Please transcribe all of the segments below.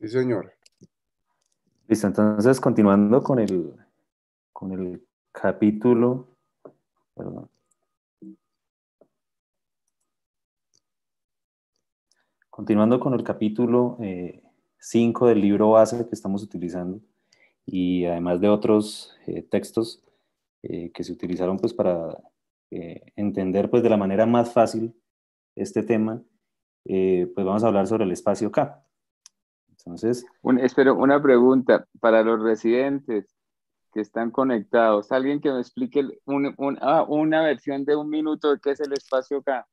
Sí, señor. Listo, entonces continuando con el, con el capítulo, Continuando con el capítulo 5 eh, del libro base que estamos utilizando y además de otros eh, textos eh, que se utilizaron pues para entender pues de la manera más fácil este tema, pues vamos a hablar sobre el espacio K. Entonces... espero, una pregunta para los residentes que están conectados. Alguien que me explique ah, una versión de un minuto de qué es el espacio acá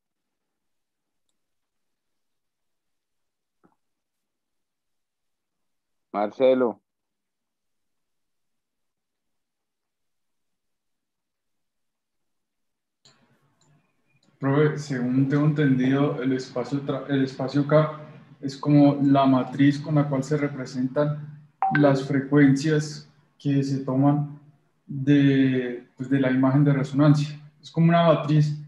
Marcelo. Profe, según tengo entendido, el espacio, el espacio K es como la matriz con la cual se representan las frecuencias que se toman de, pues, la imagen de resonancia. Es como una matriz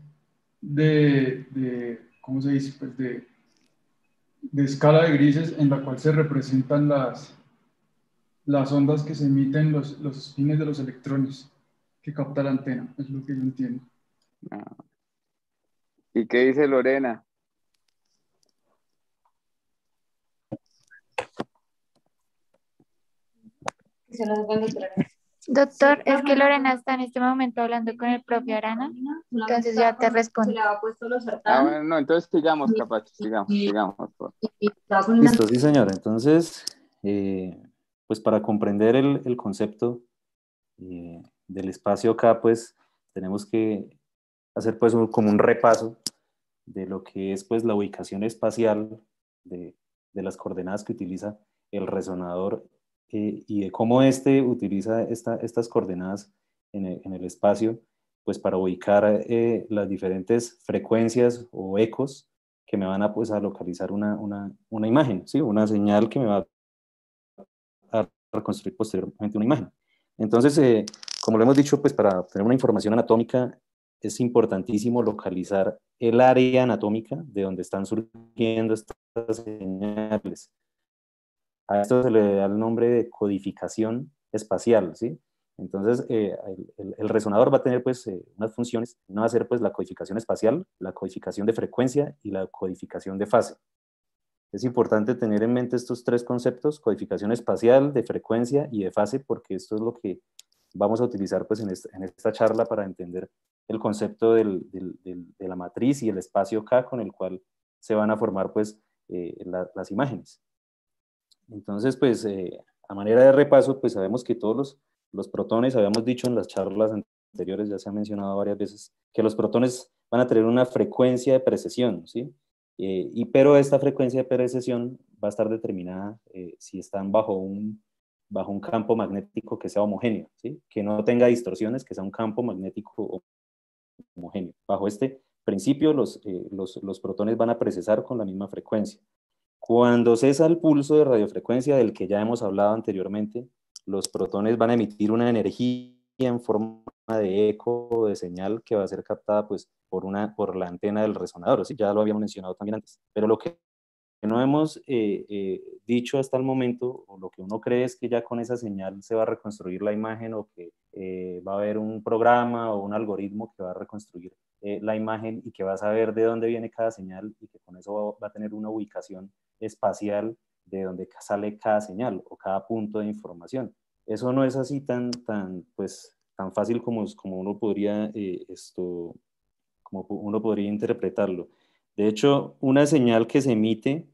de, de ¿cómo se dice? Pues de, escala de grises en la cual se representan las, las ondas que se emiten los, los espines de los electrones que capta la antena, es lo que yo entiendo. Ah. ¿Y qué dice Lorena? se los traer. Doctor, es que Lorena está en este momento hablando con el propio Arana, entonces ya te respondo. Ah, no, entonces sigamos, capaz, sigamos, sigamos. Listo, sí, señor. Entonces, eh, pues para comprender el, concepto eh, del espacio acá, pues tenemos que hacer pues como un repaso de lo que es pues la ubicación espacial de, de las coordenadas que utiliza el resonador y de cómo este utiliza estas coordenadas en el, espacio pues para ubicar eh, las diferentes frecuencias o ecos que me van a, pues, localizar una, imagen, una señal que me va a reconstruir posteriormente una imagen. Entonces, eh, como lo hemos dicho, pues para tener una información anatómica es importantísimo localizar el área anatómica de donde están surgiendo estas señales. A esto se le da el nombre de codificación espacial, ¿sí? Entonces, eh, el, resonador va a tener pues eh, unas funciones, no va a ser pues la codificación espacial, la codificación de frecuencia y la codificación de fase. Es importante tener en mente estos tres conceptos, codificación espacial, de frecuencia y de fase, porque esto es lo que vamos a utilizar pues en esta, charla para entender el concepto de la matriz y el espacio K con el cual se van a formar pues eh, las imágenes. Entonces, pues, eh, a manera de repaso, pues sabemos que todos los, protones, habíamos dicho en las charlas anteriores, ya se ha mencionado varias veces, que los protones van a tener una frecuencia de precesión, ¿sí? Eh, y pero esta frecuencia de precesión va a estar determinada eh, si están bajo un, campo magnético que sea homogéneo, ¿sí? que no tenga distorsiones, que sea un campo magnético homogéneo. Bajo este principio, los, protones van a precesar con la misma frecuencia. Cuando cesa el pulso de radiofrecuencia del que ya hemos hablado anteriormente, los protones van a emitir una energía en forma de eco o de señal que va a ser captada pues, por, una, por la antena del resonador. Ya lo habíamos mencionado también antes. Pero lo que no hemos eh, eh, dicho hasta el momento, o lo que uno cree es que ya con esa señal se va a reconstruir la imagen o que eh, va a haber un programa o un algoritmo que va a reconstruir la imagen y que va a saber de dónde viene cada señal y que con eso va, a tener una ubicación espacial de dónde sale cada señal o cada punto de información. Eso no es así tan, tan, pues, tan fácil como, como uno podría esto, como uno podría interpretarlo. De hecho, una señal que se emite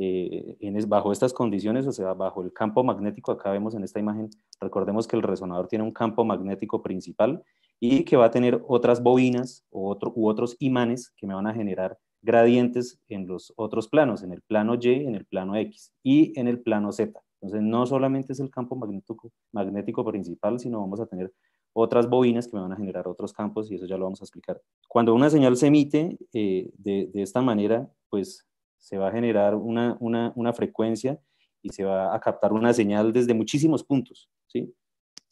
eh, bajo estas condiciones, o sea, bajo el campo magnético, acá vemos en esta imagen, recordemos que el resonador tiene un campo magnético principal y que va a tener otras bobinas u, otros imanes que me van a generar gradientes en los otros planos, en el plano Y, en el plano X y en el plano Z. Entonces, no solamente es el campo magnético, principal, sino vamos a tener otras bobinas que me van a generar otros campos y eso ya lo vamos a explicar. Cuando una señal se emite eh, de, esta manera, pues se va a generar una, frecuencia y se va a captar una señal desde muchísimos puntos, ¿sí?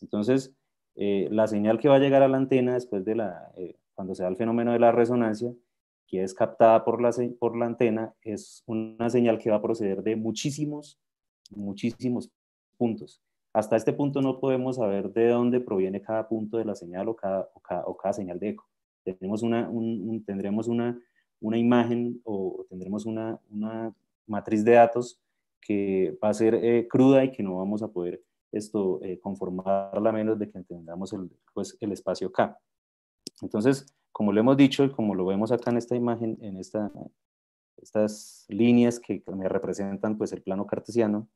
Entonces, eh, la señal que va a llegar a la antena después de la, eh, cuando se da el fenómeno de la resonancia, que es captada por la, por la antena, es una señal que va a proceder de muchísimos, muchísimos puntos. Hasta este punto no podemos saber de dónde proviene cada punto de la señal o cada, o cada, señal de eco. Tenemos una, tendremos una una imagen o tendremos una, matriz de datos que va a ser eh, cruda y que no vamos a poder esto eh, conformarla menos de que entendamos el, pues, el espacio K. Entonces, como lo hemos dicho y como lo vemos acá en esta imagen, en esta, estas líneas que me representan pues, el plano cartesiano,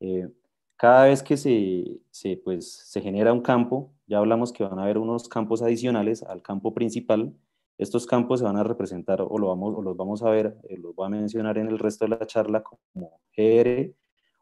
eh, cada vez que se, se, pues, se genera un campo, ya hablamos que van a haber unos campos adicionales al campo principal, estos campos se van a representar o, lo vamos, los vamos a ver, eh, los voy a mencionar en el resto de la charla como GR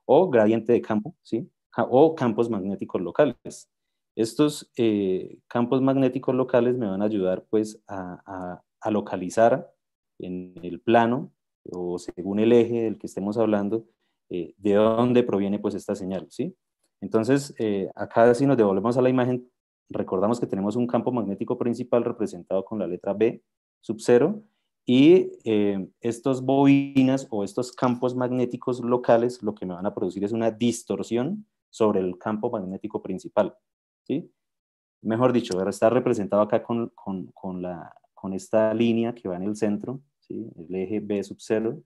o gradiente de campo, ¿sí? o campos magnéticos locales. Estos eh, campos magnéticos locales me van a ayudar pues a, localizar en el plano o según el eje del que estemos hablando, eh, de dónde proviene pues esta señal, ¿sí? Entonces, acá si nos devolvemos a la imagen recordamos que tenemos un campo magnético principal representado con la letra B sub 0 y eh, estas bobinas o estos campos magnéticos locales lo que me van a producir es una distorsión sobre el campo magnético principal. ¿sí? Mejor dicho, está representado acá con, con, con, la, con esta línea que va en el centro, el eje B sub 0.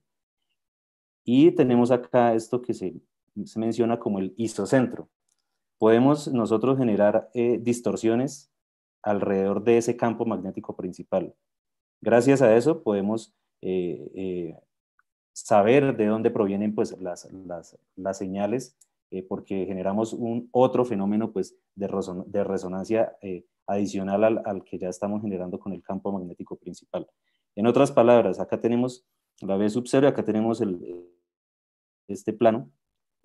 Y tenemos acá esto que se, se menciona como el isocentro podemos nosotros generar eh, distorsiones alrededor de ese campo magnético principal. Gracias a eso podemos eh, eh, saber de dónde provienen pues, las, las, las señales, porque generamos un otro fenómeno pues, de, de resonancia adicional al, al que ya estamos generando con el campo magnético principal. En otras palabras, acá tenemos la B sub 0 acá tenemos el, este plano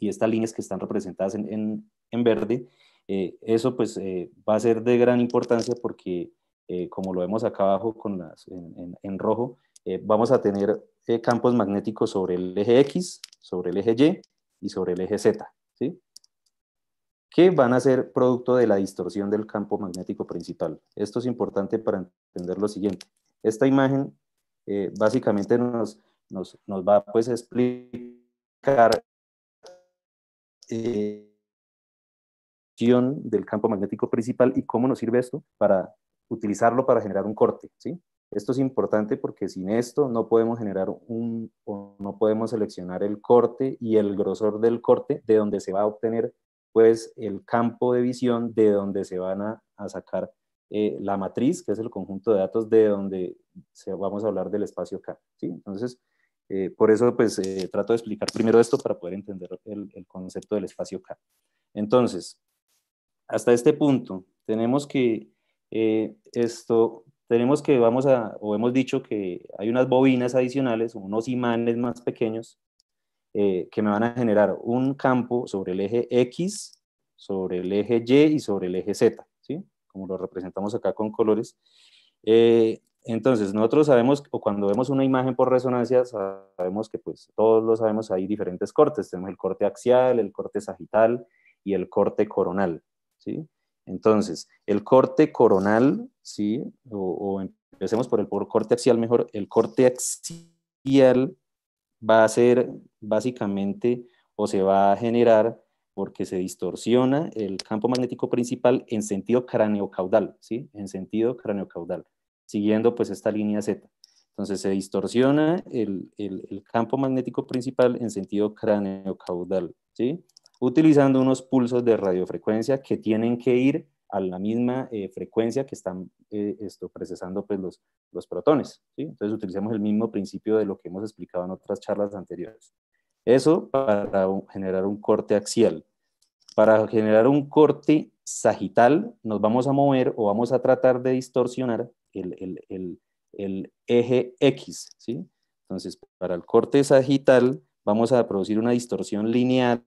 y estas líneas que están representadas en, en, verde, eh, eso pues eh, va a ser de gran importancia porque eh, como lo vemos acá abajo con las, en, en rojo, vamos a tener campos magnéticos sobre el eje X, sobre el eje Y y sobre el eje Z, ¿sí? que van a ser producto de la distorsión del campo magnético principal. Esto es importante para entender lo siguiente. Esta imagen básicamente nos, nos, nos va pues, a explicar eh, del campo magnético principal y cómo nos sirve esto para utilizarlo para generar un corte, ¿sí? Esto es importante porque sin esto no podemos generar un, o no podemos seleccionar el corte y el grosor del corte de donde se va a obtener pues el campo de visión de donde se van a, sacar eh, la matriz, que es el conjunto de datos de donde se, vamos a hablar del espacio K. ¿sí? Entonces, eh, por eso, pues, eh, trato de explicar primero esto para poder entender el, concepto del espacio K. Entonces, hasta este punto, tenemos que eh, esto, tenemos que vamos a, o hemos dicho que hay unas bobinas adicionales, unos imanes más pequeños, que me van a generar un campo sobre el eje X, sobre el eje Y y sobre el eje Z, ¿sí? Como lo representamos acá con colores. Eh, entonces, nosotros sabemos, o cuando vemos una imagen por resonancia, sabemos que pues todos lo sabemos, hay diferentes cortes. Tenemos el corte axial, el corte sagital y el corte coronal, ¿sí? Entonces, el corte coronal, ¿sí? O, empecemos por el por corte axial mejor. El corte axial va a ser básicamente o se va a generar porque se distorsiona el campo magnético principal en sentido craneocaudal, ¿sí? En sentido cráneo-caudal siguiendo pues esta línea Z. Entonces se distorsiona el, campo magnético principal en sentido cráneo-caudal, ¿sí? utilizando unos pulsos de radiofrecuencia que tienen que ir a la misma eh, frecuencia que están eh, esto, procesando pues, los, los protones. ¿sí? Entonces utilizamos el mismo principio de lo que hemos explicado en otras charlas anteriores. Eso para generar un corte axial. Para generar un corte sagital nos vamos a mover o vamos a tratar de distorsionar el, eje X, ¿sí? Entonces, para el corte sagital vamos a producir una distorsión lineal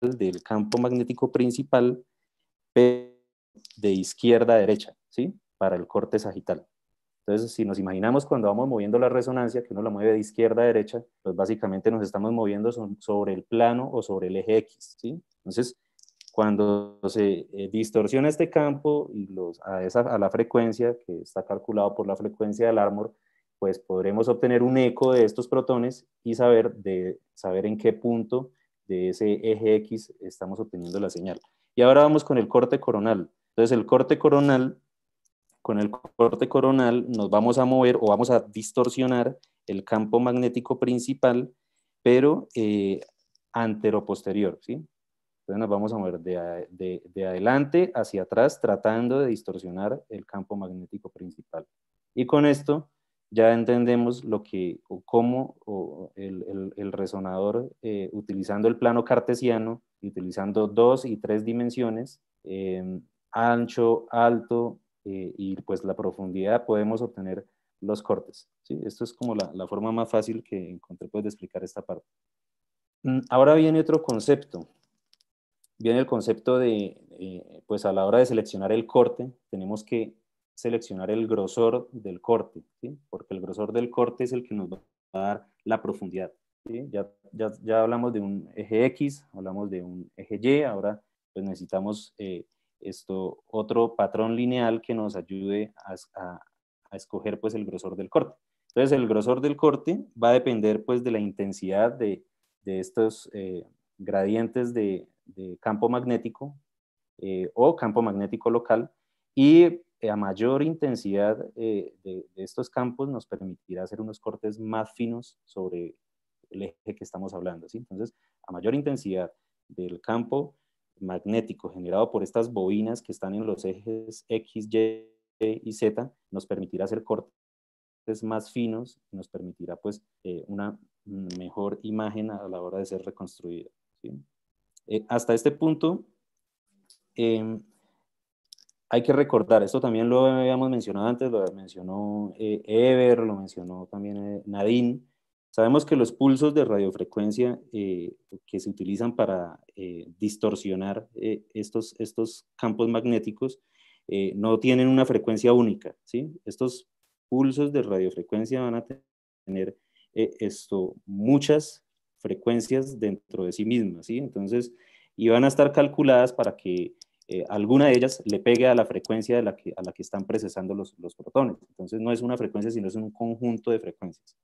del campo magnético principal de izquierda a derecha, ¿sí? Para el corte sagital. Entonces, si nos imaginamos cuando vamos moviendo la resonancia, que uno la mueve de izquierda a derecha, pues básicamente nos estamos moviendo sobre el plano o sobre el eje X, ¿sí? Entonces, cuando se eh, distorsiona este campo y los, a, esa, a la frecuencia que está calculado por la frecuencia del Armor, pues podremos obtener un eco de estos protones y saber, de, saber en qué punto de ese eje X estamos obteniendo la señal. Y ahora vamos con el corte coronal. Entonces el corte coronal, con el corte coronal nos vamos a mover o vamos a distorsionar el campo magnético principal, pero eh, anteroposterior, ¿sí? nos vamos a mover de, adelante hacia atrás tratando de distorsionar el campo magnético principal. Y con esto ya entendemos lo que o cómo o el, el, resonador eh, utilizando el plano cartesiano, utilizando dos y tres dimensiones, em, ancho, alto eh, y pues la profundidad podemos obtener los cortes. Esto es como la, la, forma más fácil que encontré pues, de explicar esta parte. Mm, ahora viene otro concepto viene el concepto de, eh, pues a la hora de seleccionar el corte, tenemos que seleccionar el grosor del corte, ¿sí? porque el grosor del corte es el que nos va a dar la profundidad. Ya, ya, ya, hablamos de un eje X, hablamos de un eje Y, ahora pues necesitamos eh, esto, otro patrón lineal que nos ayude a, a, a, escoger pues el grosor del corte. Entonces el grosor del corte va a depender pues de la intensidad de, de estos eh, gradientes de, de campo magnético eh, o campo magnético local y eh, a mayor intensidad eh, de, estos campos nos permitirá hacer unos cortes más finos sobre el eje que estamos hablando. ¿sí? Entonces, a mayor intensidad del campo magnético generado por estas bobinas que están en los ejes X, Y y Z, nos permitirá hacer cortes más finos, nos permitirá pues una mm, mejor imagen a la hora de ser reconstruida. ¿sí? Eh, hasta este punto, eh, hay que recordar, esto también lo habíamos mencionado antes, lo mencionó Eber, eh, Ever, lo mencionó también Nadine. Sabemos que los pulsos de radiofrecuencia que se utilizan para distorsionar estos, estos campos magnéticos no tienen una frecuencia única. ¿sí? Estos pulsos de radiofrecuencia van a tener esto, muchas frecuencias dentro de sí mismas, ¿sí? Entonces, y van a estar calculadas para que eh, alguna de ellas le pegue a la frecuencia de la a la que están procesando los, los protones. Entonces, no es una frecuencia, sino es un conjunto de frecuencias.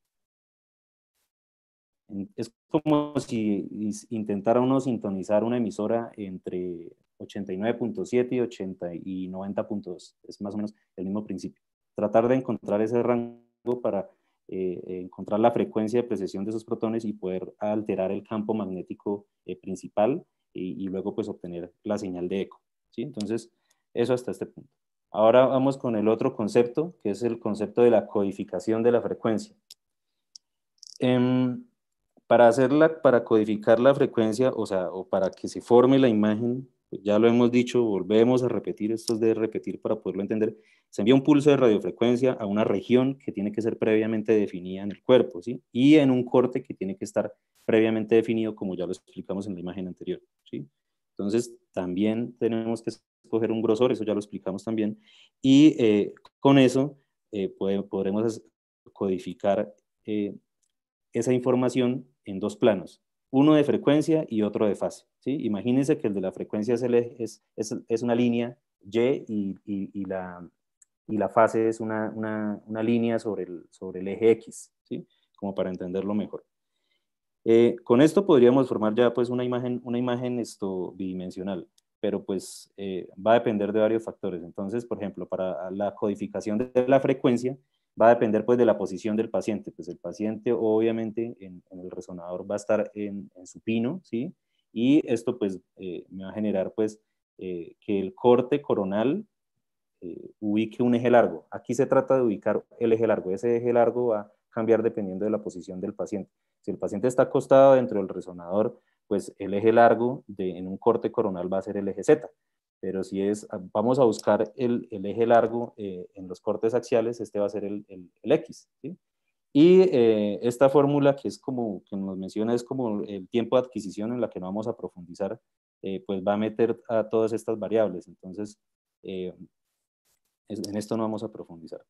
Es como si intentara uno sintonizar una emisora entre 89.7 y 80 y 90.2. Es más o menos el mismo principio. Tratar de encontrar ese rango para eh, eh, encontrar la frecuencia de precesión de esos protones y poder alterar el campo magnético eh, principal y, luego pues obtener la señal de eco. ¿sí? Entonces, eso hasta este punto. Ahora vamos con el otro concepto, que es el concepto de la codificación de la frecuencia. Em, para, hacerla, para codificar la frecuencia, o sea, o para que se forme la imagen pues, ya lo hemos dicho, volvemos a repetir, esto es de repetir para poderlo entender, se envía un pulso de radiofrecuencia a una región que tiene que ser previamente definida en el cuerpo, ¿sí? Y en un corte que tiene que estar previamente definido, como ya lo explicamos en la imagen anterior, ¿sí? Entonces, también tenemos que escoger un grosor, eso ya lo explicamos también, y eh, con eso eh, podremos codificar eh, esa información en dos planos, uno de frecuencia y otro de fase. Imagínense que el de la frecuencia es, una línea Y y, la, fase es una, línea sobre el, eje X, como para entenderlo mejor. Eh, con esto podríamos formar ya pues una imagen, una imagen esto, bidimensional, pero pues eh, va a depender de varios factores. Entonces, por ejemplo, para la codificación de la frecuencia, va a depender pues de la posición del paciente. Pues el paciente obviamente en, el resonador va a estar en, su supino, ¿sí? Y esto pues eh, me va a generar pues eh, que el corte coronal eh, ubique un eje largo. Aquí se trata de ubicar el eje largo. Ese eje largo va a cambiar dependiendo de la posición del paciente. Si el paciente está acostado dentro del resonador, pues el eje largo en un corte coronal va a ser el eje Z pero si es, ah, vamos a buscar el, el eje largo eh, en los cortes axiales, este va a ser el, el, el X. Y eh, esta fórmula que es como, que nos menciona, es como el tiempo de adquisición en la que no vamos a profundizar, eh, pues va a meter a todas estas variables. Entonces, en esto no vamos a profundizar.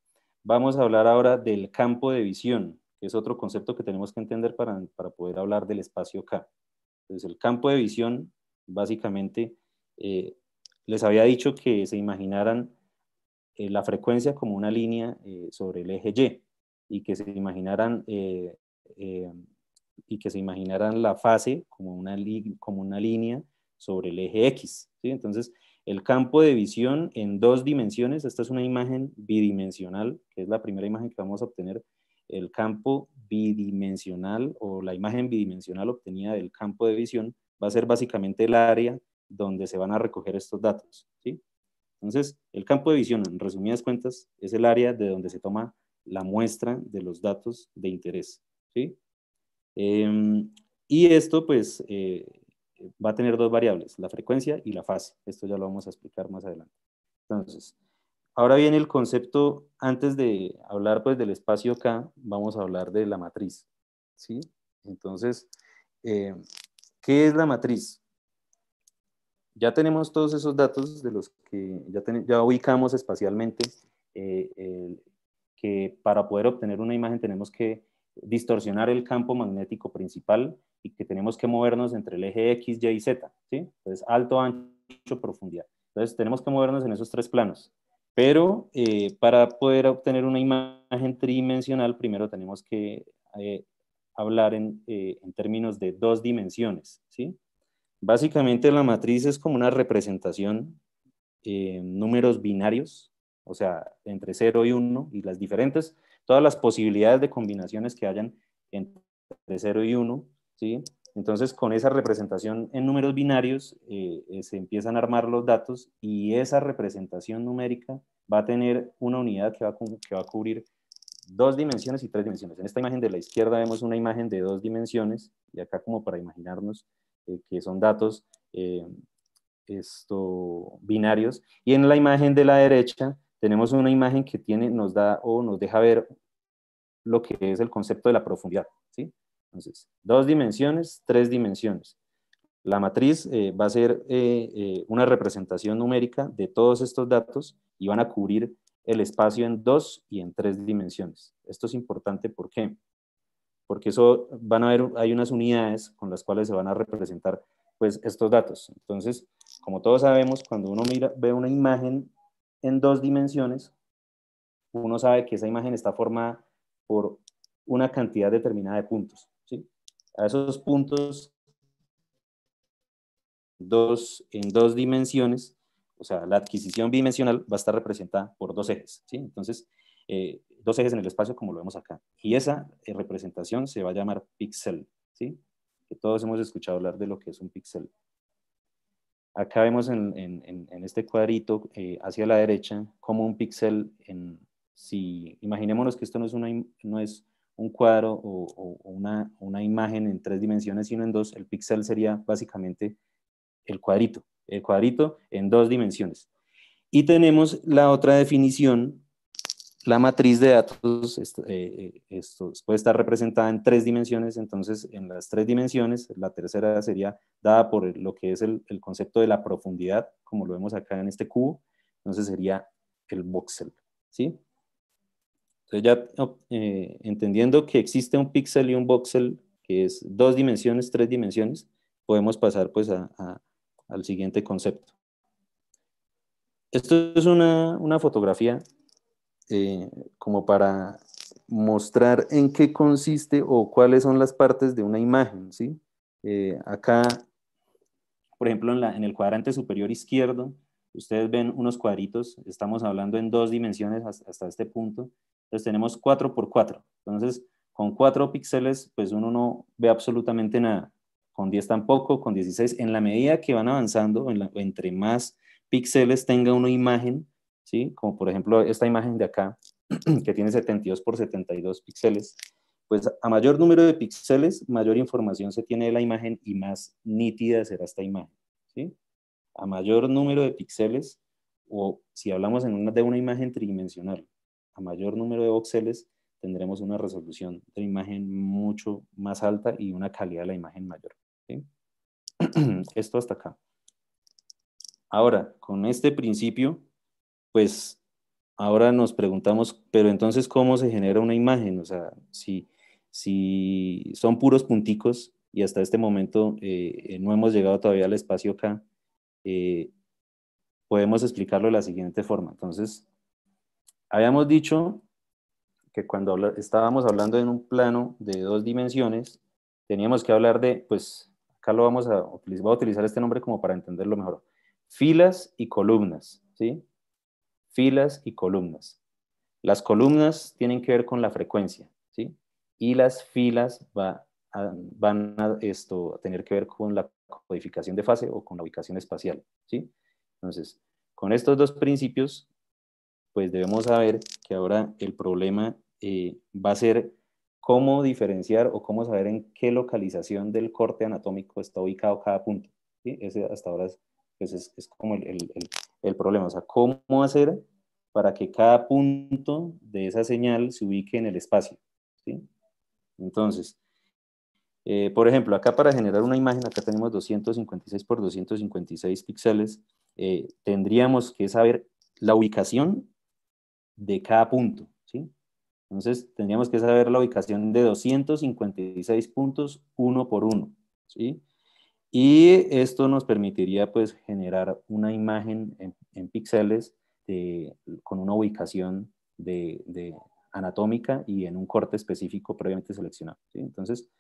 Vamos a hablar ahora del campo de visión, que es otro concepto que tenemos que entender para, para poder hablar del espacio K. Entonces, el campo de visión, básicamente, les había dicho que se imaginaran eh, la frecuencia como una línea eh, sobre el eje Y y que se imaginaran eh, y que se imaginaran la fase como una, línea sobre el eje X. Entonces, el campo de visión en dos dimensiones, esta es una imagen bidimensional, que es la primera imagen que vamos a obtener, el campo bidimensional o la imagen bidimensional obtenida del campo de visión va a ser básicamente el área donde se van a recoger estos datos. ¿sí? Entonces, el campo de visión, en resumidas cuentas, es el área de donde se toma la muestra de los datos de interés. ¿sí? Em, y esto, pues, eh, va a tener dos variables, la frecuencia y la fase. Esto ya lo vamos a explicar más adelante. Entonces, ahora viene el concepto, antes de hablar, pues, del espacio K, vamos a hablar de la matriz. ¿sí? Entonces, eh, ¿qué es la matriz? ya tenemos todos esos datos de los que ya, ya ubicamos espacialmente eh, que para poder obtener una imagen tenemos que distorsionar el campo magnético principal y que tenemos que movernos entre el eje X, Y y Z, ¿sí? Entonces, alto, ancho, profundidad. Entonces, tenemos que movernos en esos tres planos. Pero eh, para poder obtener una imagen tridimensional, primero tenemos que eh, hablar en, en términos de dos dimensiones, ¿sí? Básicamente la matriz es como una representación, en eh, números binarios, o sea, entre 0 y 1 y las diferentes, todas las posibilidades de combinaciones que hayan entre 0 y 1, ¿sí? Entonces, con esa representación en números binarios, eh, eh, se empiezan a armar los datos y esa representación numérica va a tener una unidad que va, que va a cubrir dos dimensiones y tres dimensiones. En esta imagen de la izquierda vemos una imagen de dos dimensiones y acá como para imaginarnos eh, que son datos eh, binarios. Y en la imagen de la derecha tenemos una imagen que tiene, nos da o nos deja ver lo que es el concepto de la profundidad. Entonces, dos dimensiones, tres dimensiones. La matriz eh, va a ser una representación numérica de todos estos datos y van a cubrir el espacio en dos y en tres dimensiones. Esto es importante, porque porque eso van a haber, hay unas unidades con las cuales se van a representar pues estos datos. Entonces, como todos sabemos, cuando uno mira, ve una imagen en dos dimensiones, uno sabe que esa imagen está formada por una cantidad determinada de puntos. ¿sí? A esos puntos, dos, en dos dimensiones, o sea, la adquisición bidimensional va a estar representada por dos ejes. ¿sí? Entonces, eh, dos ejes en el espacio como lo vemos acá. Y esa eh, representación se va a llamar pixel, ¿sí? Que todos hemos escuchado hablar de lo que es un pixel. Acá vemos en, en, en este cuadrito eh, hacia la derecha como un pixel, en, si imaginémonos que esto no es, una, no es un cuadro o, o una, una, imagen en tres dimensiones, sino en dos, el pixel sería básicamente el cuadrito, el cuadrito en dos dimensiones. Y tenemos la otra definición la matriz de datos eh, eh, puede estar representada en tres dimensiones, entonces en las tres dimensiones, la tercera sería dada por lo que es el, concepto de la profundidad, como lo vemos acá en este cubo, entonces sería el voxel, ¿sí? Entonces ya eh, entendiendo que existe un píxel y un voxel, que es dos dimensiones, tres dimensiones, podemos pasar pues al siguiente concepto. Esto es una, una fotografía eh, como para mostrar en qué consiste o cuáles son las partes de una imagen, ¿sí? Eh, acá, por ejemplo, en, el cuadrante superior izquierdo, ustedes ven unos cuadritos, estamos hablando en dos dimensiones hasta este punto, entonces tenemos 4 por 4, entonces con 4 píxeles pues uno no ve absolutamente nada, con 10 tampoco, con 16, en la medida que van avanzando, entre más píxeles tenga una imagen, ¿sí? Como por ejemplo esta imagen de acá, que tiene 72 por 72 píxeles, pues a mayor número de píxeles, mayor información se tiene de la imagen y más nítida será esta imagen, ¿sí? A mayor número de píxeles, o si hablamos en una, de una imagen tridimensional, a mayor número de voxeles, tendremos una resolución de imagen mucho más alta y una calidad de la imagen mayor. ¿sí? Esto hasta acá. Ahora, con este principio, pues ahora nos preguntamos, pero entonces, ¿cómo se genera una imagen? O sea, si, si son puros punticos y hasta este momento eh, no hemos llegado todavía al espacio acá eh, podemos explicarlo de la siguiente forma. Entonces, habíamos dicho que cuando estábamos hablando en un plano de dos dimensiones, teníamos que hablar de, pues, acá lo vamos a, voy a utilizar este nombre como para entenderlo mejor, filas y columnas, ¿sí? filas y columnas. Las columnas tienen que ver con la frecuencia, ¿sí? Y las filas va van a, esto, a tener que ver con la codificación de fase o con la ubicación espacial, ¿sí? Entonces, con estos dos principios, pues debemos saber que ahora el problema eh, va a ser cómo diferenciar o cómo saber en qué localización del corte anatómico está ubicado cada punto. ¿sí? Ese hasta ahora es, pues es, es como el, el, el, problema, o sea, cómo hacer para que cada punto de esa señal se ubique en el espacio. Entonces, eh, por ejemplo, acá para generar una imagen, acá tenemos 256 por 256 píxeles, eh, tendríamos que saber la ubicación de cada punto. Entonces, tendríamos que saber la ubicación de 256 puntos uno por uno. Y esto nos permitiría pues generar una imagen en píxeles con una ubicación de, anatómica y en un corte específico previamente seleccionado. Entonces,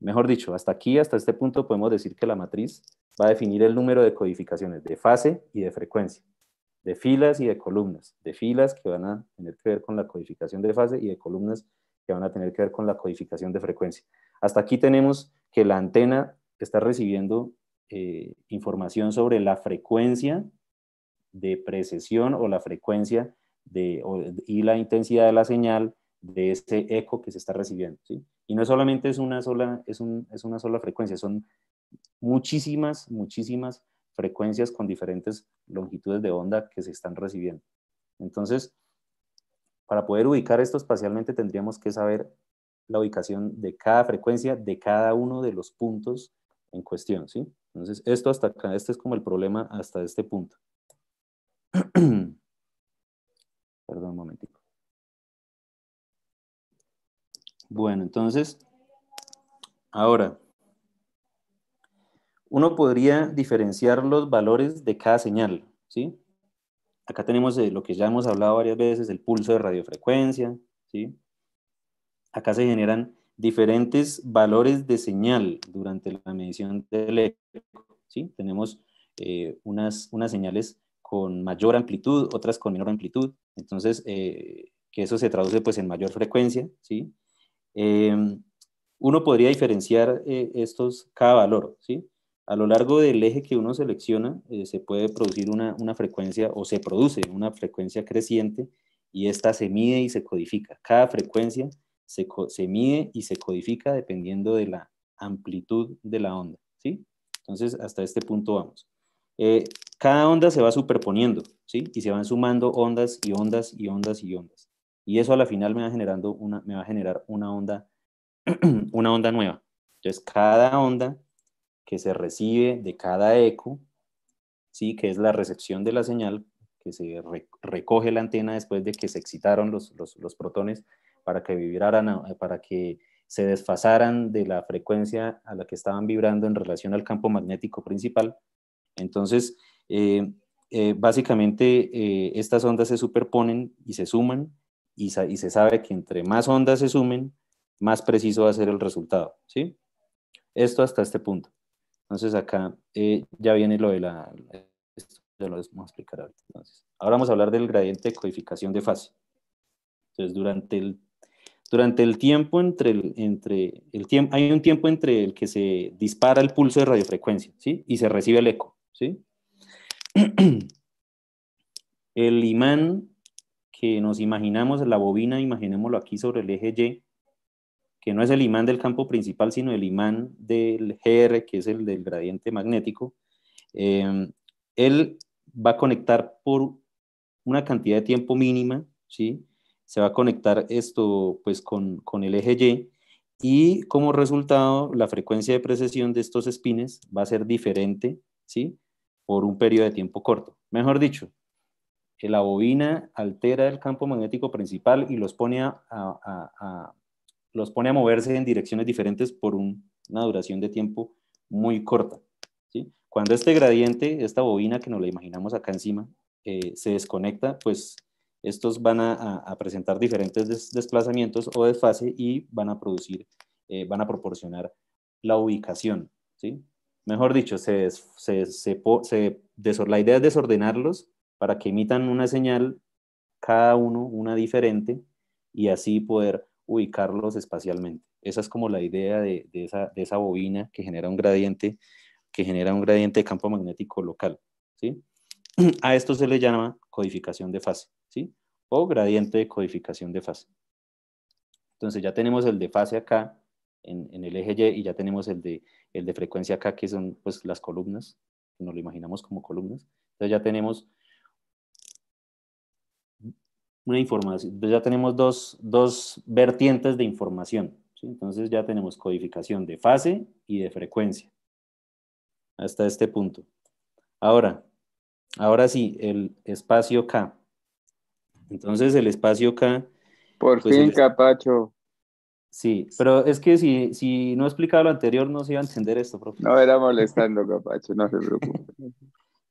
mejor dicho, hasta aquí, hasta este punto, podemos decir que la matriz va a definir el número de codificaciones de fase y de frecuencia, de filas y de columnas, de filas que van a tener que ver con la codificación de fase y de columnas que van a tener que ver con la codificación de frecuencia. Hasta aquí tenemos que la antena está recibiendo eh, información sobre la frecuencia de precesión o la frecuencia de, y la intensidad de la señal de ese eco que se está recibiendo. Y no solamente es una, sola, es, una sola frecuencia, son muchísimas, muchísimas frecuencias con diferentes longitudes de onda que se están recibiendo. Entonces, para poder ubicar esto espacialmente tendríamos que saber la ubicación de cada frecuencia, de cada uno de los puntos en cuestión, ¿sí? Entonces, esto hasta acá, este es como el problema hasta este punto. Perdón un momentico. Bueno, entonces, ahora, uno podría diferenciar los valores de cada señal, ¿sí? Acá tenemos eh, lo que ya hemos hablado varias veces, el pulso de radiofrecuencia, ¿sí? Acá se generan diferentes valores de señal durante la medición del eco, ¿sí? Tenemos eh, unas, unas señales con mayor amplitud, otras con menor amplitud. Entonces, eh, que eso se traduce pues en mayor frecuencia, ¿sí? Em, uno podría diferenciar eh, estos cada valor, ¿sí? A lo largo del eje que uno selecciona, eh, se puede producir una, frecuencia o se produce una frecuencia creciente y esta se mide y se codifica. Cada frecuencia se, mide y se codifica dependiendo de la amplitud de la onda, ¿sí? Entonces, hasta este punto vamos. Eh, cada onda se va superponiendo, ¿sí? Y se van sumando ondas y ondas y ondas y ondas. Y eso a la final me va, generando una, me va a generar una onda, una onda nueva. Entonces, cada onda que se recibe de cada eco, ¿sí? Que es la recepción de la señal, que se recoge la antena después de que se excitaron los, los protones para que vibraran, para que se desfasaran de la frecuencia a la que estaban vibrando en relación al campo magnético principal, entonces, eh, eh, básicamente eh, estas ondas se superponen y se suman y, se sabe que entre más ondas se sumen, más preciso va a ser el resultado, ¿sí? Esto hasta este punto. Entonces acá ya viene lo de la... explicar ahora vamos a hablar del gradiente de codificación de fase. Entonces, durante el, durante el tiempo entre el, entre el tiempo, hay un tiempo entre el que se dispara el pulso de radiofrecuencia, ¿sí? Y se recibe el eco. ¿sí? El imán que nos imaginamos, la bobina, imaginémoslo aquí sobre el eje Y, que no es el imán del campo principal, sino el imán del GR, que es el del gradiente magnético, eh, él va a conectar por una cantidad de tiempo mínima, ¿sí? Se va a conectar esto pues con, el eje Y y como resultado la frecuencia de precesión de estos espines va a ser diferente, ¿sí? por un periodo de tiempo corto. Mejor dicho, la bobina altera el campo magnético principal y los pone a, los pone a moverse en direcciones diferentes por una duración de tiempo muy corta. ¿sí? Cuando este gradiente, esta bobina que nos la imaginamos acá encima, eh, se desconecta, pues estos van a, presentar diferentes desplazamientos o desfase y van a producir, eh, van a proporcionar la ubicación. ¿sí? mejor dicho, se, se, la idea es desordenarlos para que emitan una señal, cada uno una diferente, y así poder ubicarlos espacialmente. Esa es como la idea de, de, esa, bobina que genera un gradiente, que genera un gradiente de campo magnético local. A esto se le llama codificación de fase, o gradiente de codificación de fase. Entonces ya tenemos el de fase acá, en, el eje Y y ya tenemos el de, el de frecuencia acá, que son pues, las columnas, nos lo imaginamos como columnas. Entonces ya tenemos una información, pues, ya tenemos dos, vertientes de información. Entonces ya tenemos codificación de fase y de frecuencia hasta este punto. Ahora, ahora sí, el espacio K. Entonces el espacio K. Por pues, fin, Capacho. Sí, pero es que si, si no explicado lo anterior, no se iba a entender esto, profe. No, era molestando, capacho, no se preocupe.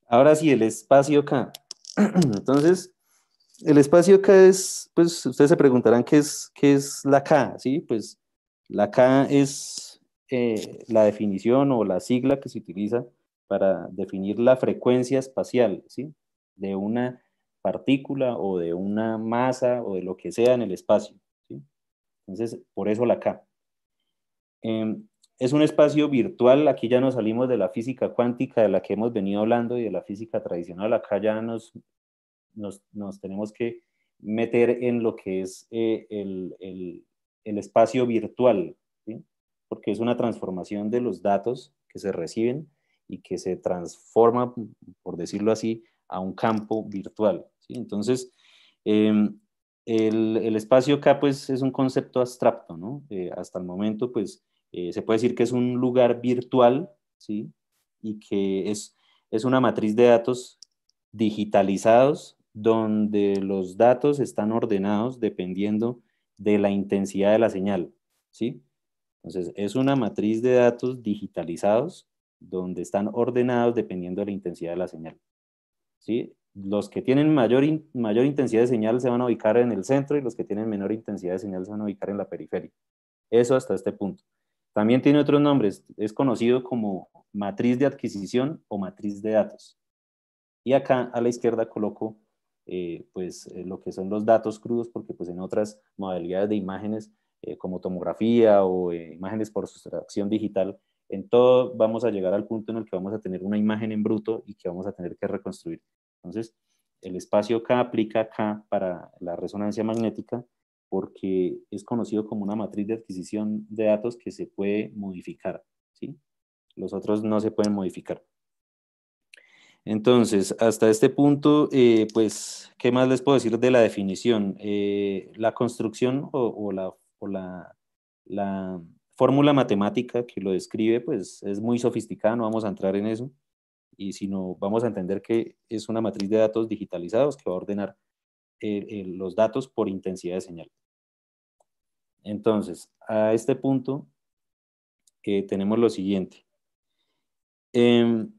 Ahora sí, el espacio K. Entonces, el espacio K es, pues ustedes se preguntarán qué es, qué es la K, ¿sí? Pues la K es eh, la definición o la sigla que se utiliza para definir la frecuencia espacial, ¿sí? De una partícula o de una masa o de lo que sea en el espacio. Entonces, por eso la K. Em, es un espacio virtual, aquí ya nos salimos de la física cuántica de la que hemos venido hablando y de la física tradicional, acá ya nos, nos, tenemos que meter en lo que es eh, el, espacio virtual, porque es una transformación de los datos que se reciben y que se transforma, por decirlo así, a un campo virtual. Entonces, em, el, espacio acá pues es un concepto abstracto, ¿no? Eh, hasta el momento pues eh, se puede decir que es un lugar virtual, ¿sí? Y que es, es una matriz de datos digitalizados donde los datos están ordenados dependiendo de la intensidad de la señal, ¿sí? Entonces, es una matriz de datos digitalizados donde están ordenados dependiendo de la intensidad de la señal, ¿sí? los que tienen mayor, intensidad de señal se van a ubicar en el centro y los que tienen menor intensidad de señal se van a ubicar en la periferia. Eso hasta este punto. También tiene otros nombres, es conocido como matriz de adquisición o matriz de datos. Y acá a la izquierda coloco eh, pues eh, lo que son los datos crudos, porque pues en otras modalidades de imágenes eh, como tomografía o imágenes por sustracción digital, en todo vamos a llegar al punto en el que vamos a tener una imagen en bruto y que vamos a tener que reconstruir entonces, el espacio K aplica acá para la resonancia magnética porque es conocido como una matriz de adquisición de datos que se puede modificar, ¿sí? Los otros no se pueden modificar. Entonces, hasta este punto, eh, pues, ¿qué más les puedo decir de la definición? Eh, la construcción o, la, la fórmula matemática que lo describe, pues, es muy sofisticada, no vamos a entrar en eso y si no, vamos a entender que es una matriz de datos digitalizados que va a ordenar los datos por intensidad de señal. Entonces, a este punto eh, tenemos lo siguiente. Em,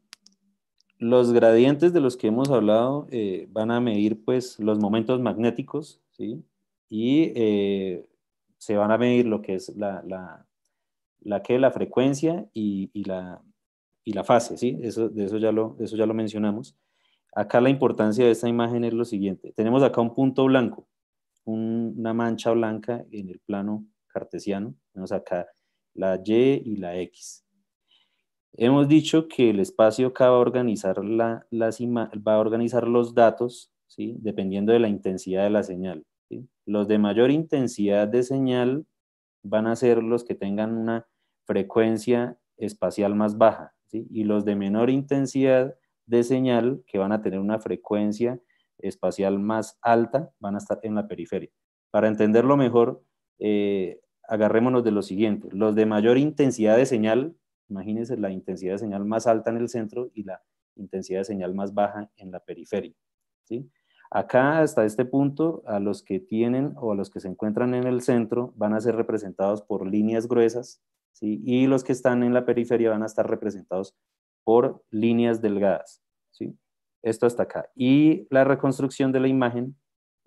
los gradientes de los que hemos hablado eh, van a medir pues, los momentos magnéticos ¿sí? y eh, se van a medir lo que es la, la, la, la frecuencia y la, y la fase, ¿sí? Eso, de eso ya, lo, eso ya lo mencionamos. Acá la importancia de esta imagen es lo siguiente. Tenemos acá un punto blanco, una mancha blanca en el plano cartesiano. Tenemos acá la Y y la X. Hemos dicho que el espacio va a organizar, la, va a organizar los datos ¿sí? dependiendo de la intensidad de la señal. Los de mayor intensidad de señal van a ser los que tengan una frecuencia espacial más baja y los de menor intensidad de señal, que van a tener una frecuencia espacial más alta, van a estar en la periferia. Para entenderlo mejor, eh, agarrémonos de lo siguiente. Los de mayor intensidad de señal, imagínense la intensidad de señal más alta en el centro y la intensidad de señal más baja en la periferia. Acá, hasta este punto, a los que tienen o a los que se encuentran en el centro van a ser representados por líneas gruesas, y los que están en la periferia van a estar representados por líneas delgadas. ¿sí? Esto hasta acá. Y la reconstrucción de la imagen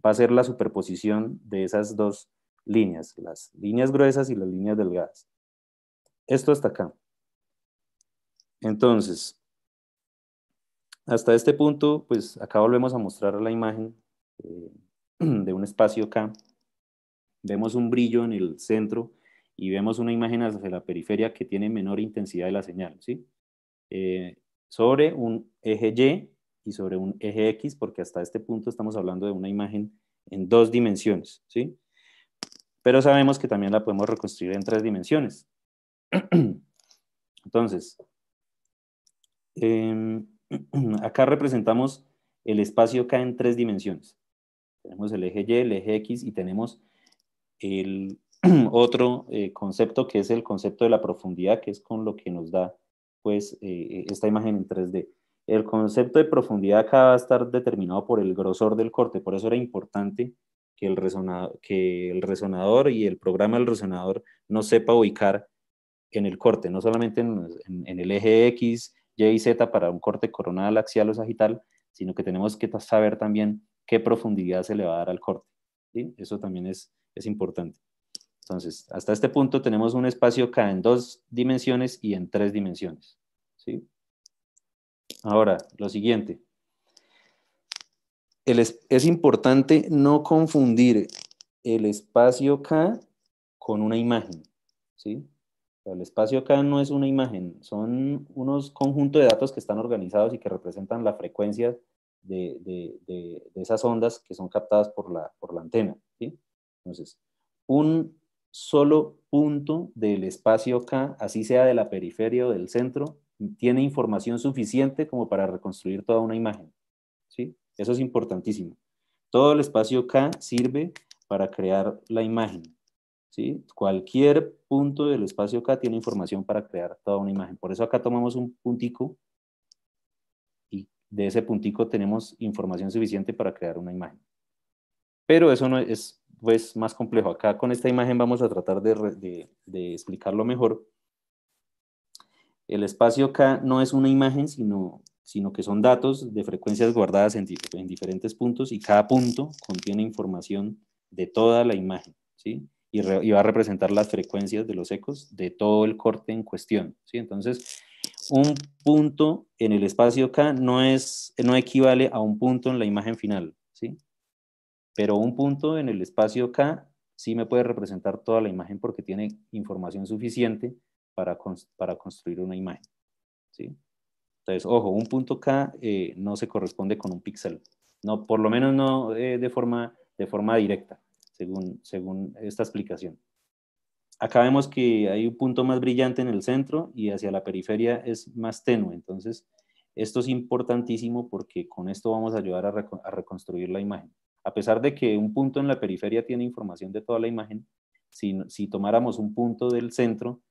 va a ser la superposición de esas dos líneas, las líneas gruesas y las líneas delgadas. Esto hasta acá. Entonces, hasta este punto, pues acá volvemos a mostrar la imagen eh, de un espacio acá. Vemos un brillo en el centro y vemos una imagen hacia la periferia que tiene menor intensidad de la señal, ¿sí? Eh, sobre un eje Y y sobre un eje X, porque hasta este punto estamos hablando de una imagen en dos dimensiones, ¿sí? Pero sabemos que también la podemos reconstruir en tres dimensiones. Entonces, em, acá representamos el espacio K en tres dimensiones. Tenemos el eje Y, el eje X y tenemos el otro eh, concepto que es el concepto de la profundidad, que es con lo que nos da pues eh, esta imagen en 3D. El concepto de profundidad acá va a estar determinado por el grosor del corte, por eso era importante que el, resonador, que el resonador y el programa del resonador nos sepa ubicar en el corte, no solamente en, el eje X, Y y Z para un corte coronal, axial o sagital, sino que tenemos que saber también qué profundidad se le va a dar al corte. Eso también es, es importante. Entonces, hasta este punto tenemos un espacio K en dos dimensiones y en tres dimensiones. ¿sí? Ahora, lo siguiente. es, importante no confundir el espacio K con una imagen. ¿sí? el espacio K no es una imagen, son unos conjuntos de datos que están organizados y que representan la frecuencia de, esas ondas que son captadas por la, por la antena. ¿sí? Entonces, un, solo punto del espacio K, así sea de la periferia o del centro, tiene información suficiente como para reconstruir toda una imagen. ¿sí? Eso es importantísimo. Todo el espacio K sirve para crear la imagen. ¿sí? Cualquier punto del espacio K tiene información para crear toda una imagen. Por eso acá tomamos un puntico y de ese puntico tenemos información suficiente para crear una imagen pero eso no es pues, más complejo. Acá con esta imagen vamos a tratar de, explicarlo mejor. El espacio K no es una imagen, sino, sino que son datos de frecuencias guardadas en, diferentes puntos y cada punto contiene información de toda la imagen, ¿sí? Y, va a representar las frecuencias de los ecos de todo el corte en cuestión, ¿sí? Entonces, un punto en el espacio K no, es, no equivale a un punto en la imagen final pero un punto en el espacio K sí me puede representar toda la imagen porque tiene información suficiente para, construir una imagen. ¿sí? Entonces, ojo, un punto K eh, no se corresponde con un píxel, no, por lo menos no eh, de, forma, de forma directa, según, según esta explicación. Acá vemos que hay un punto más brillante en el centro y hacia la periferia es más tenue, entonces esto es importantísimo porque con esto vamos a ayudar a reconstruir la imagen a pesar de que un punto en la periferia tiene información de toda la imagen, si, tomáramos un punto del centro,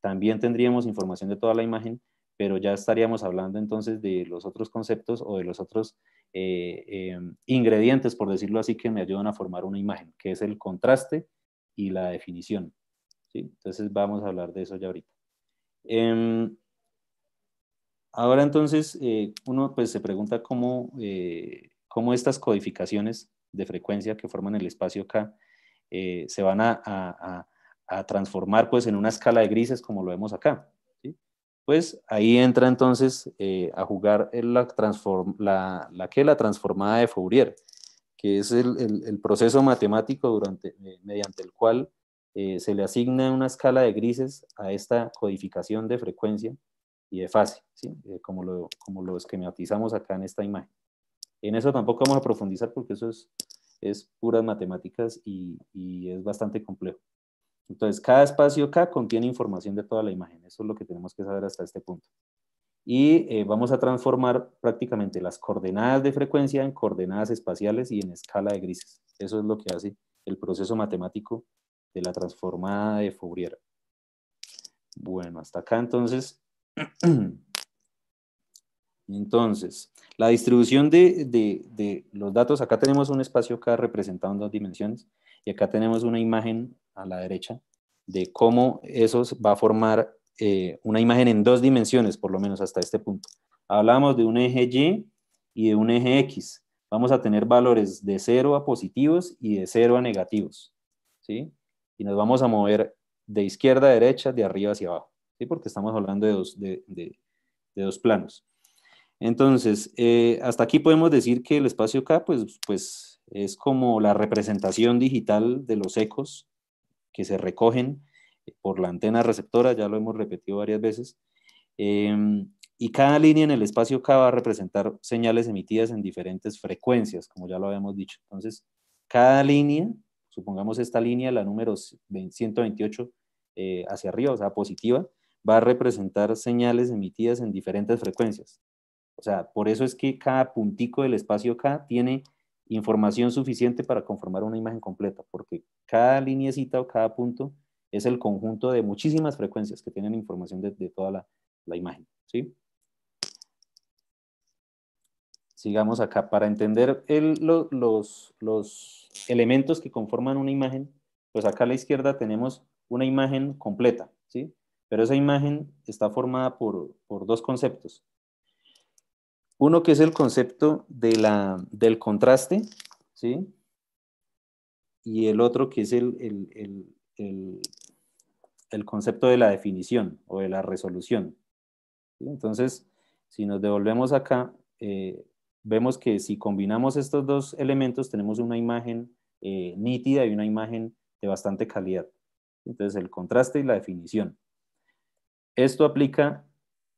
también tendríamos información de toda la imagen, pero ya estaríamos hablando entonces de los otros conceptos o de los otros eh, em, ingredientes, por decirlo así, que me ayudan a formar una imagen, que es el contraste y la definición. Entonces vamos a hablar de eso ya ahorita. Em, ahora entonces eh, uno pues se pregunta cómo, eh, cómo estas codificaciones de frecuencia que forman el espacio acá, eh, se van a, transformar pues en una escala de grises como lo vemos acá. Pues ahí entra entonces eh, a jugar la, la, la transformada de Fourier, que es el, proceso matemático durante, eh, mediante el cual se le asigna una escala de grises a esta codificación de frecuencia y de fase, como, como lo esquematizamos acá en esta imagen. En eso tampoco vamos a profundizar porque eso es, puras matemáticas y, es bastante complejo. Entonces, cada espacio K contiene información de toda la imagen. Eso es lo que tenemos que saber hasta este punto. Y eh, vamos a transformar prácticamente las coordenadas de frecuencia en coordenadas espaciales y en escala de grises. Eso es lo que hace el proceso matemático de la transformada de Fourier. Bueno, hasta acá entonces Entonces, la distribución de, los datos, acá tenemos un espacio acá representado en dos dimensiones y acá tenemos una imagen a la derecha de cómo eso va a formar eh, una imagen en dos dimensiones, por lo menos hasta este punto. Hablamos de un eje Y y de un eje X. Vamos a tener valores de 0 a positivos y de 0 a negativos. ¿sí? Y nos vamos a mover de izquierda a derecha, de arriba hacia abajo, porque estamos hablando de dos planos. Entonces, eh, hasta aquí podemos decir que el espacio K, pues, pues es como la representación digital de los ecos que se recogen por la antena receptora, ya lo hemos repetido varias veces, em, y cada línea en el espacio K va a representar señales emitidas en diferentes frecuencias, como ya lo habíamos dicho. Entonces, cada línea, supongamos esta línea, la número 128 eh, hacia arriba, o sea, positiva, va a representar señales emitidas en diferentes frecuencias. O sea, por eso es que cada puntico del espacio acá tiene información suficiente para conformar una imagen completa, porque cada linecita o cada punto es el conjunto de muchísimas frecuencias que tienen información de, toda la, imagen. ¿sí? Sigamos acá. Para entender los, elementos que conforman una imagen, pues acá a la izquierda tenemos una imagen completa, ¿sí? pero esa imagen está formada por dos conceptos. Uno que es el concepto del contraste, ¿sí? Y el otro que es el, concepto de la definición o de la resolución. Entonces, si nos devolvemos acá, eh, vemos que si combinamos estos dos elementos tenemos una imagen eh, nítida y una imagen de bastante calidad. Entonces, el contraste y la definición. Esto aplica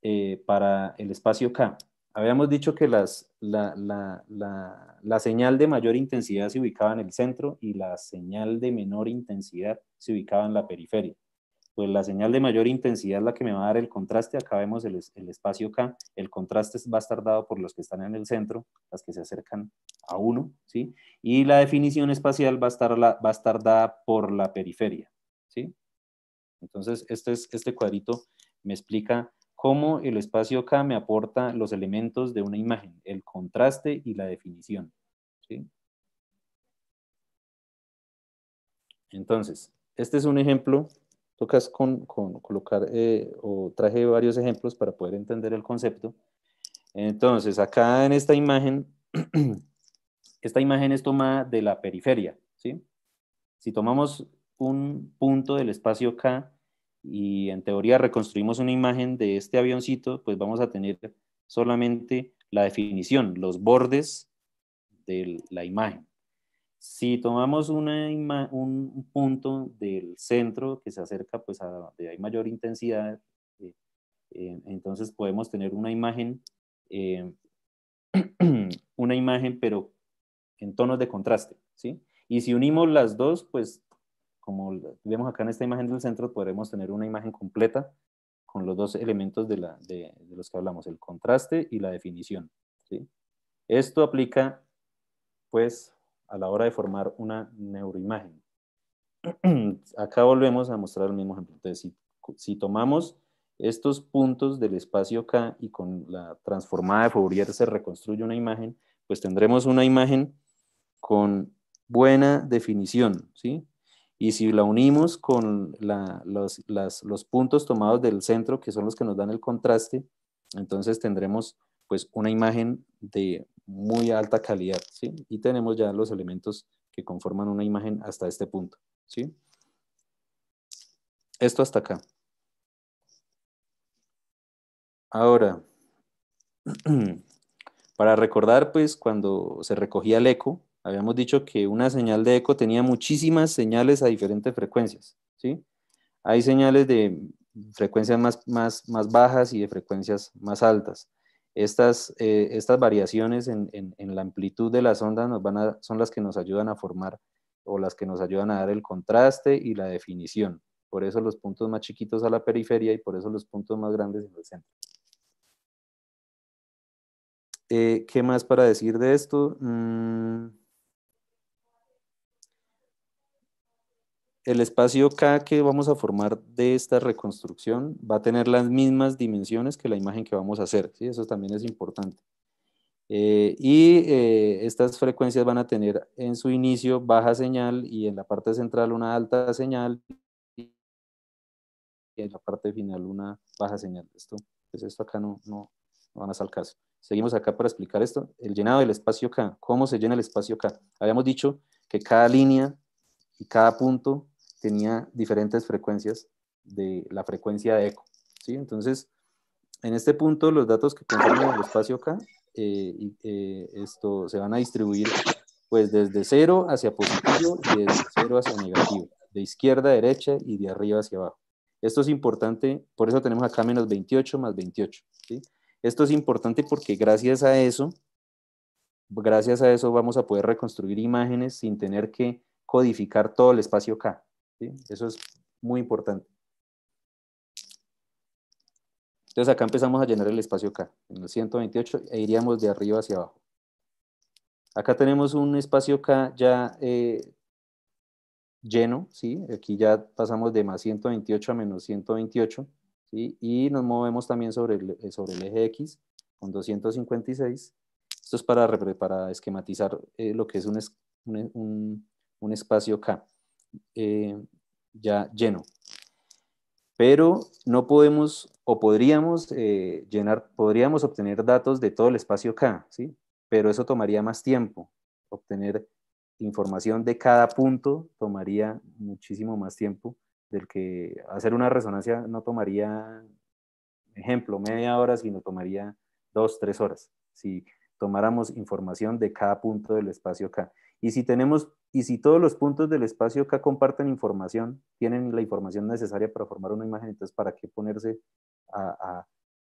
eh, para el espacio K habíamos dicho que las, la, la, la, la, señal de mayor intensidad se ubicaba en el centro y la señal de menor intensidad se ubicaba en la periferia. Pues la señal de mayor intensidad es la que me va a dar el contraste. Acá vemos el, el espacio acá. El contraste va a estar dado por los que están en el centro, las que se acercan a uno, ¿sí? Y la definición espacial va a estar, va a estar dada por la periferia, ¿sí? Entonces, este, es, este cuadrito me explica cómo el espacio K me aporta los elementos de una imagen, el contraste y la definición. Entonces, este es un ejemplo, tocas con, colocar, eh, o traje varios ejemplos para poder entender el concepto. Entonces, acá en esta imagen, esta imagen es tomada de la periferia, ¿sí? Si tomamos un punto del espacio K, y en teoría reconstruimos una imagen de este avioncito, pues vamos a tener solamente la definición, los bordes de la imagen. Si tomamos una un punto del centro que se acerca pues a donde hay mayor intensidad, eh, eh, entonces podemos tener una imagen, eh, una imagen pero en tonos de contraste, ¿sí? Y si unimos las dos, pues como vemos acá en esta imagen del centro, podremos tener una imagen completa con los dos elementos de, los que hablamos, el contraste y la definición. ¿sí? Esto aplica, pues, a la hora de formar una neuroimagen. acá volvemos a mostrar el mismo ejemplo. Entonces, si, tomamos estos puntos del espacio K y con la transformada de Fourier se reconstruye una imagen, pues tendremos una imagen con buena definición, ¿sí? Y si la unimos con los, puntos tomados del centro, que son los que nos dan el contraste, entonces tendremos pues una imagen de muy alta calidad, ¿sí? Y tenemos ya los elementos que conforman una imagen hasta este punto, ¿sí? Esto hasta acá. Ahora, para recordar, pues, cuando se recogía el eco, Habíamos dicho que una señal de eco tenía muchísimas señales a diferentes frecuencias, ¿sí? Hay señales de frecuencias más, más, más bajas y de frecuencias más altas. Estas, eh, estas variaciones en, en, la amplitud de las ondas nos van a, son las que nos ayudan a formar o las que nos ayudan a dar el contraste y la definición. Por eso los puntos más chiquitos a la periferia y por eso los puntos más grandes en el centro. Eh, ¿Qué más para decir de esto? Mm, el espacio K que vamos a formar de esta reconstrucción va a tener las mismas dimensiones que la imagen que vamos a hacer, ¿sí? eso también es importante. Eh, y eh, estas frecuencias van a tener en su inicio baja señal y en la parte central una alta señal y en la parte final una baja señal. Esto, pues esto acá no, no, van a al caso. Seguimos acá para explicar esto. El llenado del espacio K. ¿Cómo se llena el espacio K? Habíamos dicho que cada línea y cada punto tenía diferentes frecuencias de la frecuencia de eco. ¿sí? Entonces, en este punto, los datos que en el espacio acá, eh, eh, esto se van a distribuir pues desde cero hacia positivo y desde cero hacia negativo, de izquierda a derecha y de arriba hacia abajo. Esto es importante, por eso tenemos acá menos 28 más 28. ¿sí? Esto es importante porque gracias a eso, gracias a eso vamos a poder reconstruir imágenes sin tener que codificar todo el espacio K. Eso es muy importante. Entonces acá empezamos a llenar el espacio K en el 128, e iríamos de arriba hacia abajo. Acá tenemos un espacio K ya eh, lleno, ¿sí? Aquí ya pasamos de más 128 a menos 128, Y nos movemos también sobre el, eh, sobre el eje X con 256. Esto es para, esquematizar eh, lo que es un espacio K. Eh, ya lleno. Pero no podemos o podríamos eh, llenar, podríamos obtener datos de todo el espacio K, ¿sí? Pero eso tomaría más tiempo. Obtener información de cada punto tomaría muchísimo más tiempo del que hacer una resonancia no tomaría, ejemplo, media hora, sino tomaría dos, tres horas, si tomáramos información de cada punto del espacio K. Y si tenemos y si todos los puntos del espacio K comparten información, tienen la información necesaria para formar una imagen, entonces ¿para qué ponerse a,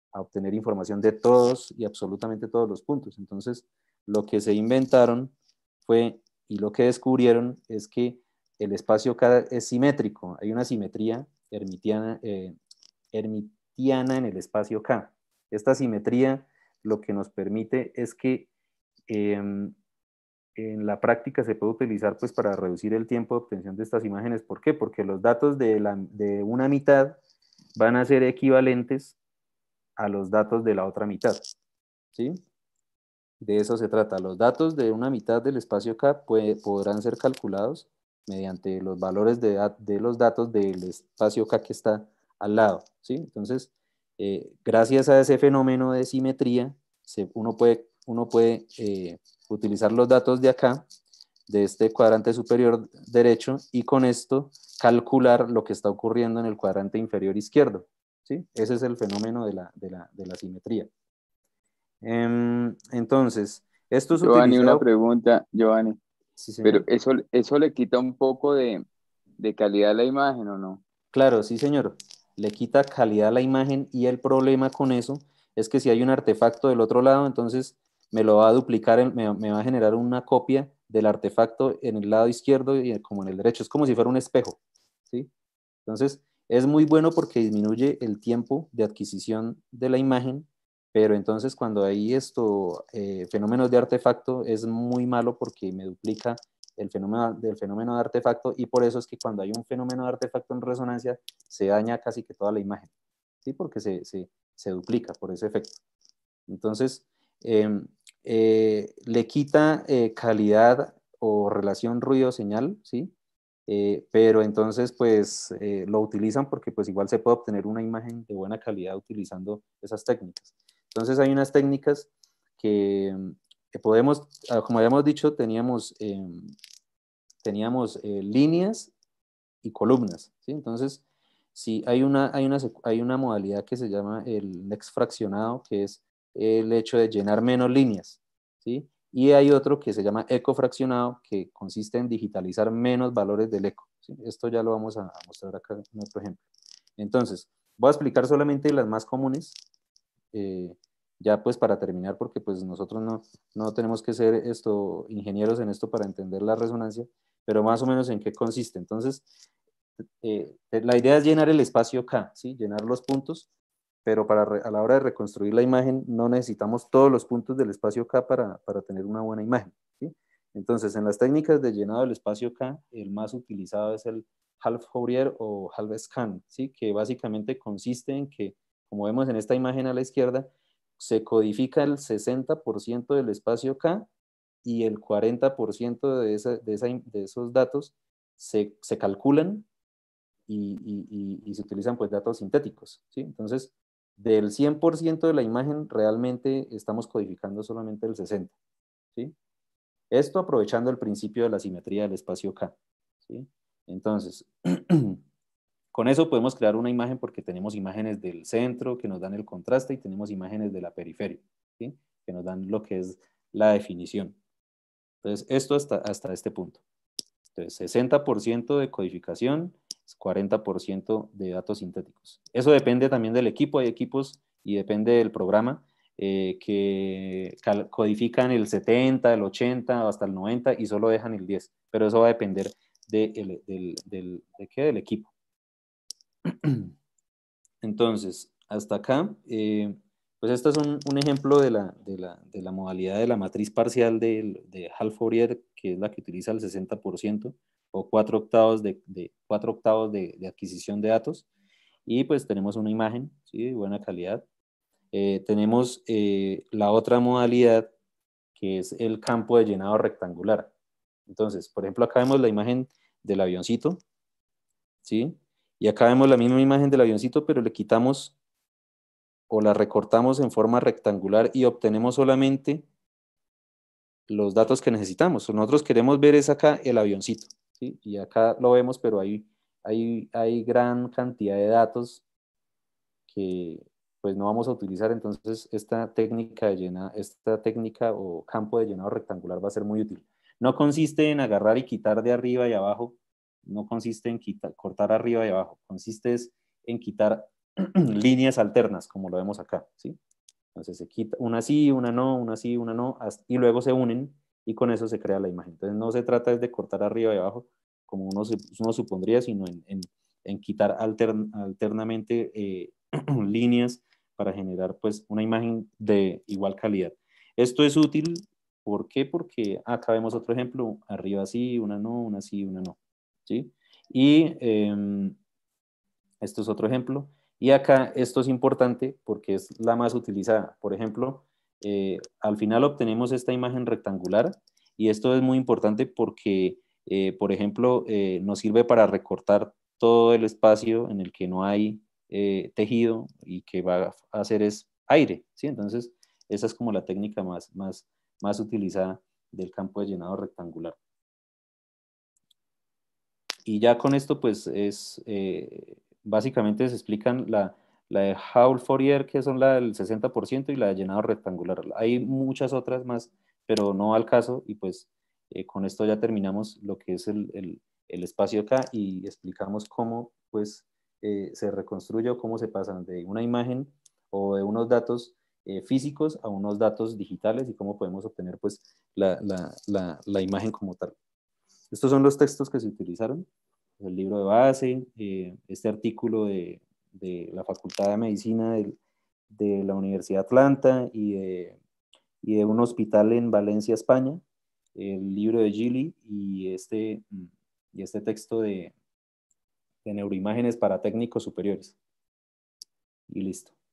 obtener información de todos y absolutamente todos los puntos? Entonces, lo que se inventaron fue, y lo que descubrieron es que el espacio K es simétrico, hay una simetría hermitiana, eh, en el espacio K. Esta simetría lo que nos permite es que em, en la práctica se puede utilizar pues para reducir el tiempo de obtención de estas imágenes. ¿Por qué? Porque los datos de, una mitad van a ser equivalentes a los datos de la otra mitad. ¿sí? De eso se trata. Los datos de una mitad del espacio K podrán ser calculados mediante los valores de, los datos del espacio K que está al lado. ¿sí? Entonces, eh, gracias a ese fenómeno de simetría, uno puede, uno puede eh, utilizar los datos de acá, de este cuadrante superior derecho, y con esto calcular lo que está ocurriendo en el cuadrante inferior izquierdo. ¿sí? Ese es el fenómeno de la, de la, de la simetría. Em, entonces, esto es Giovanni, una pregunta, Giovanni. Pero eso, eso le quita un poco de, de calidad a la imagen, ¿o no? Claro, sí, señor. Le quita calidad a la imagen y el problema con eso es que si hay un artefacto del otro lado, entonces me lo va a duplicar, me, va a generar una copia del artefacto en el lado izquierdo y como en el derecho. Es como si fuera un espejo. ¿sí? Entonces, es muy bueno porque disminuye el tiempo de adquisición de la imagen, pero entonces cuando hay esto, eh, fenómenos de artefacto, es muy malo porque me duplica el fenómeno del fenómeno de artefacto y por eso es que cuando hay un fenómeno de artefacto en resonancia se daña casi que toda la imagen, ¿sí? porque se, se, se duplica por ese efecto. Entonces, eh, eh, le quita eh, calidad o relación ruido-señal, ¿sí? Eh, pero entonces pues lo utilizan porque pues igual se puede obtener una imagen de buena calidad utilizando esas técnicas. Entonces hay unas técnicas que, mm, podemos, ah, como habíamos dicho, teníamos, teníamos líneas y columnas, ¿sí? Entonces si hay una, hay, una, hay una modalidad que se llama el next fraccionado, que es el hecho de llenar menos líneas, ¿sí? Y hay otro que se llama eco fraccionado, que consiste en digitalizar menos valores del eco. Esto ya lo vamos a mostrar acá en otro ejemplo. Entonces, voy a explicar solamente las más comunes, eh, ya pues para terminar, porque pues nosotros no, tenemos que ser esto, ingenieros en esto para entender la resonancia, pero más o menos en qué consiste. Entonces, eh, la idea es llenar el espacio acá, ¿sí? llenar los puntos pero para a la hora de reconstruir la imagen no necesitamos todos los puntos del espacio K para, para tener una buena imagen. ¿sí? Entonces, en las técnicas de llenado del espacio K, el más utilizado es el half Fourier o half scan, ¿sí? que básicamente consiste en que, como vemos en esta imagen a la izquierda, se codifica el 60% del espacio K y el 40% de, de, esa, de, esos datos se, se calculan y, y, y, y, se utilizan pues datos sintéticos. ¿sí? Entonces, del 100% de la imagen, realmente estamos codificando solamente el 60%. Esto aprovechando el principio de la simetría del espacio K. Entonces, con eso podemos crear una imagen porque tenemos imágenes del centro que nos dan el contraste y tenemos imágenes de la periferia, que nos dan lo que es la definición. Entonces, esto hasta, hasta este punto. Entonces, 60% de codificación, 40% de datos sintéticos. Eso depende también del equipo, hay equipos y depende del programa eh, que codifican el 70, el 80, hasta el 90 y solo dejan el 10, pero eso va a depender de del, equipo. Entonces, hasta acá, eh, pues este es un, ejemplo de la, modalidad de la matriz parcial de, de Fourier, que es la que utiliza el 60% o octavos de, cuatro octavos de, adquisición de datos. Y pues tenemos una imagen ¿sí? de buena calidad. Eh, tenemos eh, la otra modalidad que es el campo de llenado rectangular. Entonces, por ejemplo, acá vemos la imagen del avioncito, ¿sí? Y acá vemos la misma imagen del avioncito, pero le quitamos o la recortamos en forma rectangular y obtenemos solamente los datos que necesitamos. Nosotros queremos ver es acá el avioncito. Y acá lo vemos, pero hay, hay, gran cantidad de datos que pues no vamos a utilizar, entonces esta técnica de llena, esta técnica o campo de llenado rectangular va a ser muy útil. No consiste en agarrar y quitar de arriba y abajo, no consiste en quitar, cortar arriba y abajo, consiste en quitar líneas alternas, como lo vemos acá, ¿sí? Entonces se quita una sí, una no, una sí, una no, y luego se unen y con eso se crea la imagen. Entonces no se trata de cortar arriba y abajo, como uno, uno supondría, sino en, en, quitar alternamente eh, líneas para generar pues una imagen de igual calidad. Esto es útil, ¿por qué? Porque acá vemos otro ejemplo, arriba sí, una no, una sí, una no, ¿sí? Y em, esto es otro ejemplo. Y acá esto es importante porque es la más utilizada. Por ejemplo, eh, al final obtenemos esta imagen rectangular y esto es muy importante porque, eh, por ejemplo, eh, nos sirve para recortar todo el espacio en el que no hay tejido y que va a hacer es aire, ¿sí? Entonces, esa es como la técnica más, utilizada del campo de llenado rectangular. Y ya con esto, pues, es, básicamente se explican la, la de Howl Fourier, que son la del 60%, y la de llenado rectangular. Hay muchas otras más, pero no al caso, y pues eh, con esto ya terminamos lo que es el, espacio acá y explicamos cómo pues eh, se reconstruye o cómo se pasa de una imagen o de unos datos eh, físicos a unos datos digitales y cómo podemos obtener pues la imagen como tal. Estos son los textos que se utilizaron, el libro de base, este artículo de, de la Facultad de Medicina de, la Universidad de Atlanta y de, un hospital en Valencia, España, el libro de Gili y este, y este texto de, de neuroimágenes para técnicos superiores. Y listo.